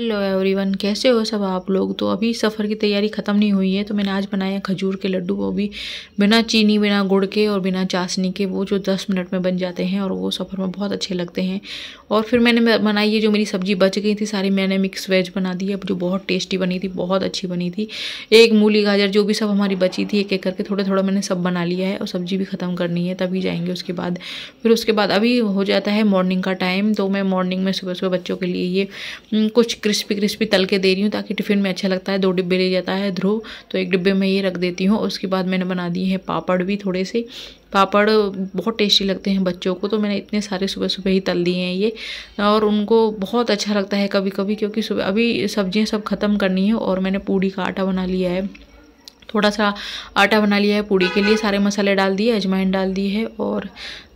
hello everyone कैसे हो सब आप लोग तो अभी सफ़र की तैयारी ख़त्म नहीं हुई है तो मैंने आज बनाया खजूर के लड्डू वो भी बिना चीनी बिना गुड़ के और बिना चाशनी के वो जो दस मिनट में बन जाते हैं और वो सफ़र में बहुत अच्छे लगते हैं और फिर मैंने बनाई है जो मेरी सब्ज़ी बच गई थी सारी मैंने मिक्स वेज बना दी अब जो बहुत टेस्टी बनी थी बहुत अच्छी बनी थी एक मूली गाजर जो भी सब हमारी बची थी एक एक करके थोड़ा थोड़ा मैंने सब बना लिया है और सब्ज़ी भी ख़त्म करनी है तभी जाएंगे उसके बाद फिर उसके बाद अभी हो जाता है मॉर्निंग का टाइम तो मैं मॉर्निंग में सुबह सुबह बच्चों के लिए ये कुछ क्रिस्पी क्रिस्पी तल के दे रही हूँ ताकि टिफ़िन में अच्छा लगता है दो डिब्बे ले जाता है ध्रुव तो एक डिब्बे में ये रख देती हूँ उसके बाद मैंने बना दिए हैं पापड़ भी थोड़े से पापड़ बहुत टेस्टी लगते हैं बच्चों को तो मैंने इतने सारे सुबह सुबह ही तल दिए हैं ये और उनको बहुत अच्छा लगता है कभी कभी क्योंकि सुबह अभी सब्जियाँ सब ख़त्म करनी है और मैंने पूड़ी का आटा बना लिया है थोड़ा सा आटा बना लिया है पूड़ी के लिए सारे मसाले डाल दिए अजमाइन डाल दी है और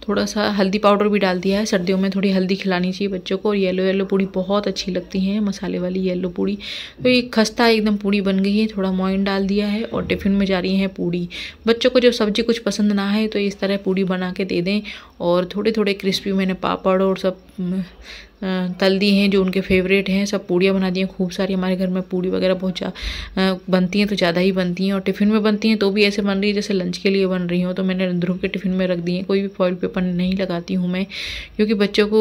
थोड़ा सा हल्दी पाउडर भी डाल दिया है सर्दियों में थोड़ी हल्दी खिलानी चाहिए बच्चों को और येलो येलो पूड़ी बहुत अच्छी लगती है मसाले वाली येलो पूड़ी तो ये खस्ता एकदम पूड़ी बन गई है थोड़ा मोइन डाल दिया है और टिफ़िन में जा रही है पूड़ी बच्चों को जब सब्जी कुछ पसंद ना है तो इस तरह पूड़ी बना के दे दें और थोड़े थोड़े क्रिस्पी मैंने पापड़ और सब तलदी हैं जो उनके फेवरेट हैं सब पूड़ियाँ बना दी हैं खूब सारी हमारे घर में पूड़ी वगैरह बहुत बनती हैं तो ज़्यादा ही बनती हैं और टिफ़िन में बनती हैं तो भी ऐसे बन रही है जैसे लंच के लिए बन रही हो तो मैंने ध्रुव के टिफ़िन में रख दी हैं कोई भी फॉइल पेपर नहीं लगाती हूँ मैं क्योंकि बच्चों को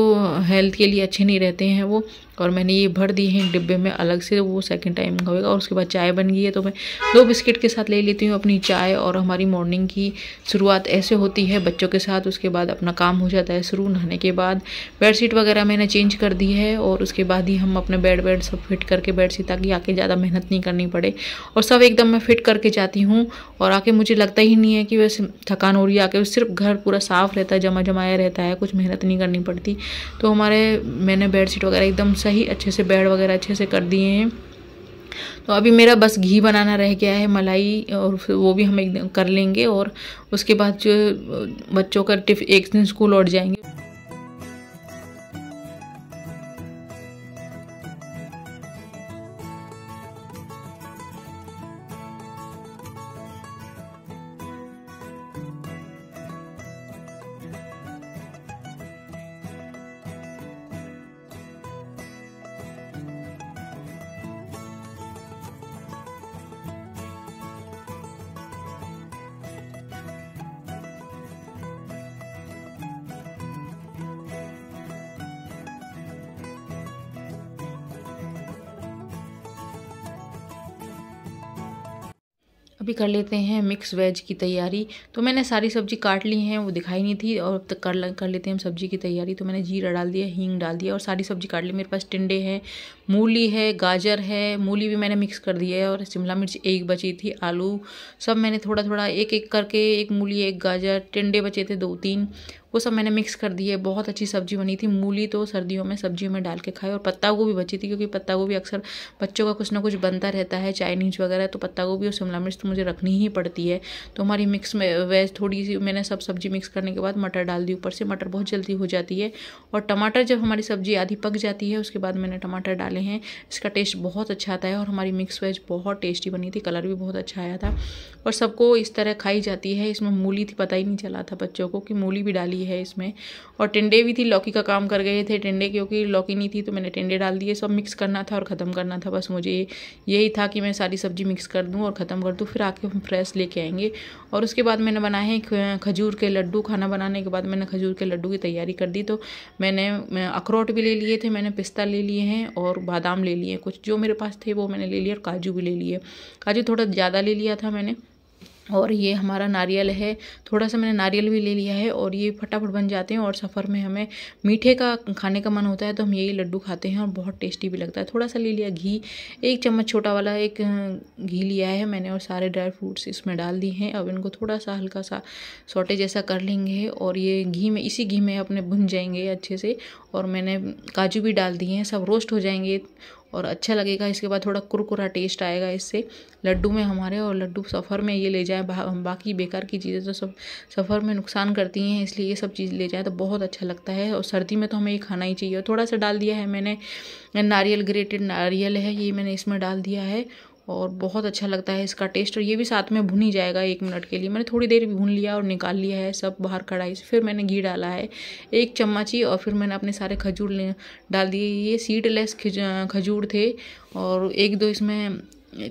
हेल्थ के लिए अच्छे नहीं रहते हैं वो और मैंने ये भर दिए हैं डिब्बे में अलग से वो सेकंड टाइम का होगा और उसके बाद चाय बन गई है तो मैं दो बिस्किट के साथ ले लेती हूँ अपनी चाय और हमारी मॉर्निंग की शुरुआत ऐसे होती है बच्चों के साथ उसके बाद अपना काम हो जाता है शुरू नहाने के बाद बेडशीट वगैरह मैंने चेंज कर दी है और उसके बाद ही हम अपने बेड बेड सब फिट करके बेडशीट ताकि आके ज़्यादा मेहनत नहीं करनी पड़े और सब एकदम मैं फिट करके जाती हूँ और आके मुझे लगता ही नहीं है कि वैसे थकान हो रही है आके सिर्फ घर पूरा साफ़ रहता है जमा जमाया रहता है कुछ मेहनत नहीं करनी पड़ती तो हमारे मैंने बेड वगैरह एकदम सही अच्छे से बेड वगैरह अच्छे से कर दिए हैं तो अभी मेरा बस घी बनाना रह गया है मलाई और वो भी हम एक कर लेंगे और उसके बाद जो बच्चों का टिफ एक दिन स्कूल लौट जाएंगे अभी कर लेते हैं मिक्स वेज की तैयारी तो मैंने सारी सब्जी काट ली है वो दिखाई नहीं थी और अब तक कर कर लेते हैं हम सब्जी की तैयारी तो मैंने जीरा डाल दिया हींग डाल दिया और सारी सब्जी काट ली मेरे पास टिंडे हैं मूली है गाजर है मूली भी मैंने मिक्स कर दिया है और शिमला मिर्च एक बची थी आलू सब मैंने थोड़ा थोड़ा एक एक करके एक मूली एक गाजर टिंडे बचे थे दो तीन वो सब मैंने मिक्स कर दिए बहुत अच्छी सब्जी बनी थी मूली तो सर्दियों में सब्जियों में डाल के खाए और पत्ता गोभी बची थी क्योंकि पत्ता गोभी अक्सर बच्चों का कुछ ना कुछ बनता रहता है चाइनीज वगैरह तो पत्ता गोभी और शिमला मिर्च तो मुझे रखनी ही पड़ती है तो हमारी मिक्स में वेज थोड़ी सी मैंने सब सब्जी मिक्स करने के बाद मटर डाल दी ऊपर से मटर बहुत जल्दी हो जाती है और टमाटर जब हमारी सब्जी आधी पक जाती है उसके बाद मैंने टमाटर डाले हैं इसका टेस्ट बहुत अच्छा आता है और हमारी मिक्स वेज बहुत टेस्टी बनी थी कलर भी बहुत अच्छा आया था और सबको इस तरह खाई जाती है इसमें मूली थी पता ही नहीं चला था बच्चों को कि मूली भी डाली दी है इसमें और टिंडे भी थी लौकी का काम कर गए थे टिंडे क्योंकि लौकी नहीं थी तो मैंने टिंडे डाल दिए सब मिक्स करना था और ख़त्म करना था बस मुझे यही था कि मैं सारी सब्ज़ी मिक्स कर दूँ और ख़त्म कर दूँ फिर आके हम फ्रेश लेके आएंगे और उसके बाद मैंने बनाए हैं खजूर के लड्डू खाना बनाने के बाद मैंने खजूर के लड्डू की तैयारी कर दी तो मैंने अखरोट भी ले लिए थे मैंने पिस्ता ले लिए हैं और बादाम ले लिए कुछ जो मेरे पास थे वो मैंने ले लिए और काजू भी ले लिए काजू थोड़ा ज़्यादा ले लिया था मैंने और ये हमारा नारियल है थोड़ा सा मैंने नारियल भी ले लिया है और ये फटाफट बन जाते हैं और सफ़र में हमें मीठे का खाने का मन होता है तो हम यही लड्डू खाते हैं और बहुत टेस्टी भी लगता है थोड़ा सा ले लिया घी एक चम्मच छोटा वाला एक घी लिया है मैंने और सारे ड्राई फ्रूट्स इसमें डाल दिए हैं अब इनको थोड़ा सा हल्का सा सोटे जैसा कर लेंगे और ये घी में इसी घी में अपने भुन जाएंगे अच्छे से और मैंने काजू भी डाल दिए हैं सब रोस्ट हो जाएंगे और अच्छा लगेगा इसके बाद थोड़ा कुरकुरा टेस्ट आएगा इससे लड्डू में हमारे और लड्डू सफ़र में ये ले जाए बा, बाकी बेकार की चीज़ें तो सब सफ़र में नुकसान करती हैं इसलिए ये सब चीज़ ले जाए तो बहुत अच्छा लगता है और सर्दी में तो हमें ये खाना ही चाहिए थोड़ा सा डाल दिया है मैंने नारियल ग्रेटेड नारियल है ये मैंने इसमें डाल दिया है और बहुत अच्छा लगता है इसका टेस्ट और ये भी साथ में भुन ही जाएगा एक मिनट के लिए मैंने थोड़ी देर भून लिया और निकाल लिया है सब बाहर कढ़ाई से फिर मैंने घी डाला है एक चम्मची और फिर मैंने अपने सारे खजूर डाल दिए ये सीडलेस खजूर थे और एक दो इसमें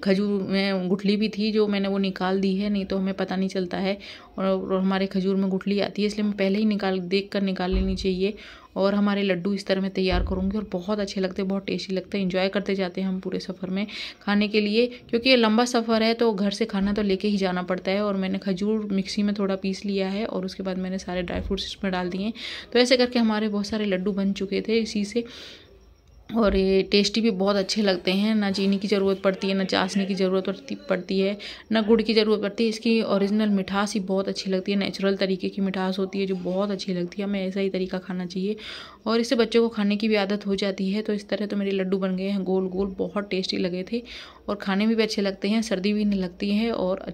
खजूर में गुठली भी थी जो मैंने वो निकाल दी है नहीं तो हमें पता नहीं चलता है और, और हमारे खजूर में गुठली आती है इसलिए मैं पहले ही निकाल देख कर निकाल लेनी चाहिए और हमारे लड्डू इस तरह मैं तैयार करूँगी और बहुत अच्छे लगते बहुत टेस्टी लगते हैं इंजॉय करते जाते हैं हम पूरे सफ़र में खाने के लिए क्योंकि ये लंबा सफ़र है तो घर से खाना तो लेके ही जाना पड़ता है और मैंने खजूर मिक्सी में थोड़ा पीस लिया है और उसके बाद मैंने सारे ड्राई फ्रूट्स इसमें डाल दिए तो ऐसे करके हमारे बहुत सारे लड्डू बन चुके थे इसी से और ये टेस्टी भी बहुत अच्छे लगते हैं ना चीनी की ज़रूरत पड़ती है ना चाशनी की ज़रूरत पड़ती है ना गुड़ की ज़रूरत पड़ती है इसकी ओरिजिनल मिठास ही बहुत अच्छी लगती है नेचुरल तरीके की मिठास होती है जो बहुत अच्छी लगती है हमें ऐसा ही तरीका खाना चाहिए और इससे बच्चों को खाने की भी आदत हो जाती है तो इस तरह तो मेरे लड्डू बन गए हैं गोल गोल बहुत टेस्टी लगे थे और खाने में भी अच्छे लगते हैं सर्दी भी नहीं लगती है और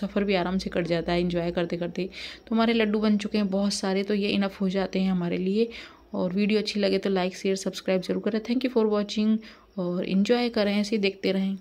सफ़र भी आराम से कट जाता है इन्जॉय करते करते तो हमारे लड्डू बन चुके हैं बहुत सारे तो ये इनफ हो जाते हैं हमारे लिए और वीडियो अच्छी लगे तो लाइक शेयर सब्सक्राइब जरूर करें थैंक यू फॉर वॉचिंग और इन्जॉय करें ऐसे ही देखते रहें